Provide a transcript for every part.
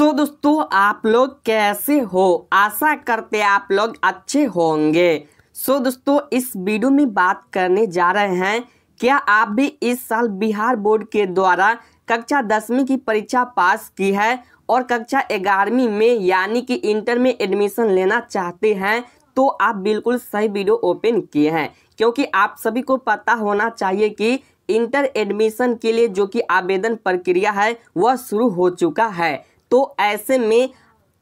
सो so, दोस्तों आप लोग कैसे हो आशा करते आप लोग अच्छे होंगे सो so, दोस्तों इस वीडियो में बात करने जा रहे हैं क्या आप भी इस साल बिहार बोर्ड के द्वारा कक्षा दसवीं की परीक्षा पास की है और कक्षा ग्यारहवीं में यानी कि इंटर में एडमिशन लेना चाहते हैं तो आप बिल्कुल सही वीडियो ओपन किए हैं क्योंकि आप सभी को पता होना चाहिए कि इंटर एडमिशन के लिए जो कि आवेदन प्रक्रिया है वह शुरू हो चुका है तो ऐसे में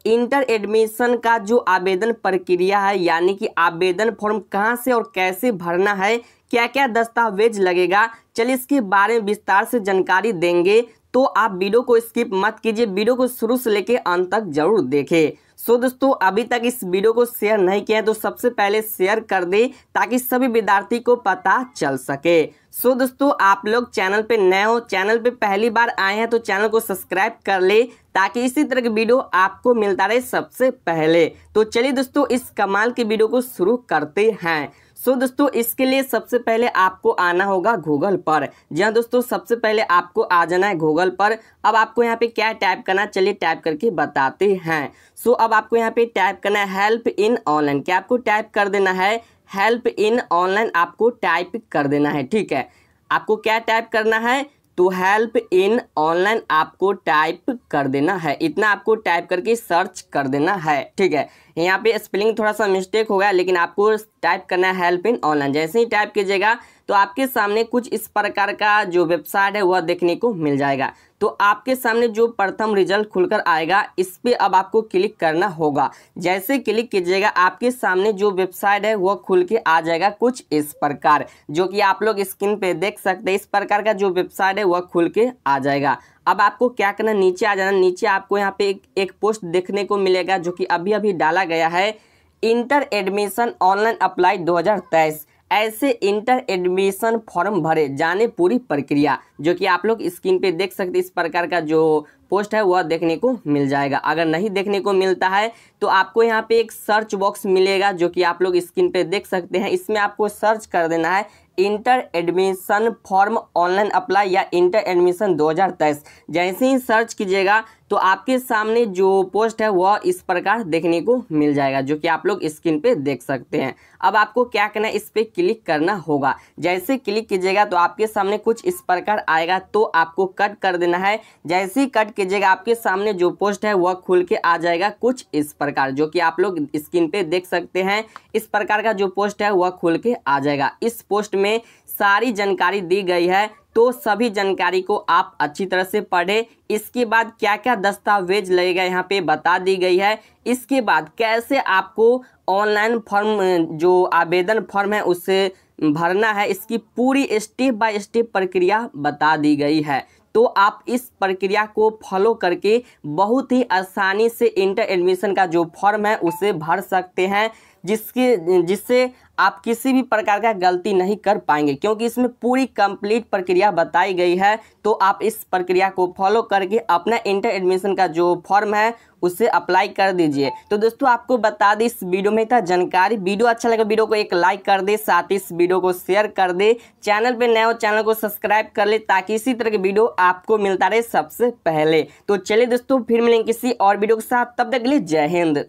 इंटर एडमिशन का जो आवेदन प्रक्रिया है यानी कि आवेदन फॉर्म कहाँ से और कैसे भरना है क्या क्या दस्तावेज लगेगा चलिए इसके बारे में विस्तार से जानकारी देंगे तो आप वीडियो को स्किप मत कीजिए वीडियो को शुरू से लेकर अंत तक जरूर देखें सो so, दोस्तों अभी तक इस वीडियो को शेयर नहीं किया है तो सबसे पहले शेयर कर दें ताकि सभी विद्यार्थी को पता चल सके सो so, दोस्तों आप लोग चैनल पे नए हो चैनल पे पहली बार आए हैं तो चैनल को सब्सक्राइब कर ले ताकि इसी तरह की वीडियो आपको मिलता रहे सबसे पहले तो चलिए दोस्तों इस कमाल की वीडियो को शुरू करते हैं सो so, दोस्तों इसके लिए सबसे पहले आपको आना होगा गूगल पर जी हाँ दोस्तों सबसे पहले आपको आ जाना है गूगल पर अब आपको यहाँ पे क्या टाइप करना चलिए टाइप करके बताते हैं सो so, अब आपको यहाँ पे टाइप करना है हेल्प इन ऑनलाइन क्या आपको टाइप कर देना है हेल्प इन ऑनलाइन आपको टाइप कर देना है ठीक है आपको क्या टाइप करना है तो हेल्प इन ऑनलाइन आपको टाइप कर देना है इतना आपको टाइप करके सर्च कर देना है ठीक है यहाँ पे स्पेलिंग थोड़ा सा मिस्टेक होगा लेकिन आपको टाइप करना है हेल्प इन ऑनलाइन जैसे ही टाइप कीजिएगा तो आपके सामने कुछ इस प्रकार का जो वेबसाइट है वह देखने को मिल जाएगा तो आपके सामने जो प्रथम रिजल्ट खुलकर आएगा इस पर अब आपको क्लिक करना होगा जैसे क्लिक कीजिएगा आपके सामने जो वेबसाइट है वह खुल के आ जाएगा कुछ इस प्रकार जो कि आप लोग स्क्रीन पे देख सकते हैं इस प्रकार का जो वेबसाइट है वह खुल के आ जाएगा अब आपको क्या करना नीचे आ जाना नीचे आपको यहाँ पे एक, एक पोस्ट देखने को मिलेगा जो कि अभी अभी डाला गया है इंटर एडमिशन ऑनलाइन अप्लाई 2023 ऐसे इंटर एडमिशन फॉर्म भरे जाने पूरी प्रक्रिया जो कि आप लोग स्क्रीन पे देख सकते इस प्रकार का जो पोस्ट है वह देखने को मिल जाएगा अगर नहीं देखने को मिलता है तो आपको यहाँ पे एक सर्च बॉक्स मिलेगा जो कि आप लोग स्क्रीन पे देख सकते हैं इसमें आपको सर्च कर देना है inter admission form online apply या इंटर एडमिशन 2023 जैसे ही सर्च कीजिएगा तो आपके सामने जो पोस्ट है वह इस प्रकार देखने को मिल जाएगा जो कि आप लोग स्क्रीन पे देख सकते हैं अब आपको क्या करना है इस पर क्लिक करना होगा जैसे क्लिक कीजिएगा तो आपके सामने कुछ इस प्रकार आएगा तो आपको कट कर देना है जैसे ही कट कीजिएगा आपके सामने जो पोस्ट है वह खुल के आ जाएगा कुछ इस प्रकार जो कि आप लोग स्क्रीन पे देख सकते हैं इस प्रकार का जो पोस्ट है वह खुल के आ जाएगा इस पोस्ट में सारी जानकारी दी गई है तो सभी जानकारी को आप अच्छी तरह से पढ़ें इसके बाद क्या क्या दस्तावेज लगेगा यहाँ पे बता दी गई है इसके बाद कैसे आपको ऑनलाइन फॉर्म जो आवेदन फॉर्म है उसे भरना है इसकी पूरी स्टेप बाय स्टेप प्रक्रिया बता दी गई है तो आप इस प्रक्रिया को फॉलो करके बहुत ही आसानी से इंटर एडमिशन का जो फॉर्म है उसे भर सकते हैं जिसके जिससे आप किसी भी प्रकार का गलती नहीं कर पाएंगे क्योंकि इसमें पूरी कंप्लीट प्रक्रिया बताई गई है तो आप इस प्रक्रिया को फॉलो करके अपना इंटर एडमिशन का जो फॉर्म है उसे अप्लाई कर दीजिए तो दोस्तों आपको बता दें इस वीडियो में था जानकारी वीडियो अच्छा लगे वीडियो को एक लाइक कर दे साथ ही इस वीडियो को शेयर कर दे चैनल पर नए हो चैनल को सब्सक्राइब कर ले ताकि इसी तरह की वीडियो आपको मिलता रहे सबसे पहले तो चलिए दोस्तों फिर मिलेंगे किसी और वीडियो के साथ तब तक लिए जय हिंद